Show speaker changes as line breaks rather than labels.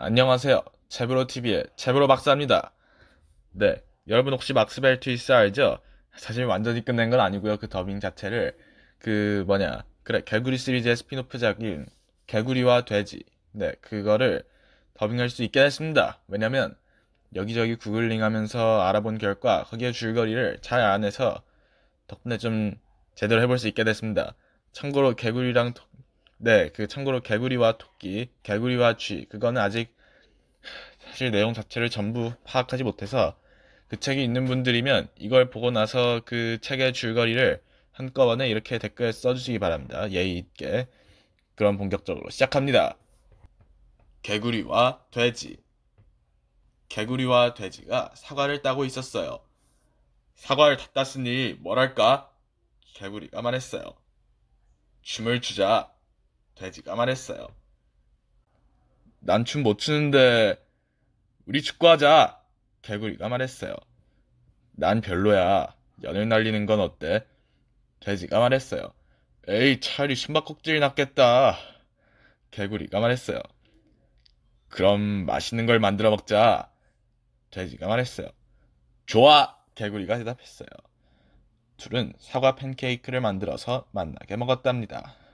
안녕하세요. 제브로TV의 제브로 박사입니다. 네, 여러분 혹시 막스벨 트위스 알죠? 사실 완전히 끝낸 건 아니고요. 그 더빙 자체를 그 뭐냐 그래 개구리 시리즈의 스피노프작인 개구리와 돼지 네 그거를 더빙할 수 있게 됐습니다. 왜냐면 여기저기 구글링하면서 알아본 결과 거기에 줄거리를 잘 안해서 덕분에 좀 제대로 해볼 수 있게 됐습니다. 참고로 개구리랑 네, 그 참고로 개구리와 토끼, 개구리와 쥐, 그거는 아직 사실 내용 자체를 전부 파악하지 못해서 그 책이 있는 분들이면 이걸 보고 나서 그 책의 줄거리를 한꺼번에 이렇게 댓글 써주시기 바랍니다. 예의 있게. 그럼 본격적으로 시작합니다. 개구리와 돼지. 개구리와 돼지가 사과를 따고 있었어요. 사과를 다 땄으니 뭐랄까? 개구리가 말했어요. 춤을 추자. 돼지가 말했어요. 난 춤 못 추는데 우리 축구하자. 개구리가 말했어요. 난 별로야. 연을 날리는 건 어때? 돼지가 말했어요. 에이, 차라리 숨바꼭질 낫겠다. 개구리가 말했어요. 그럼 맛있는 걸 만들어 먹자. 돼지가 말했어요. 좋아! 개구리가 대답했어요. 둘은 사과 팬케이크를 만들어서 만나게 먹었답니다.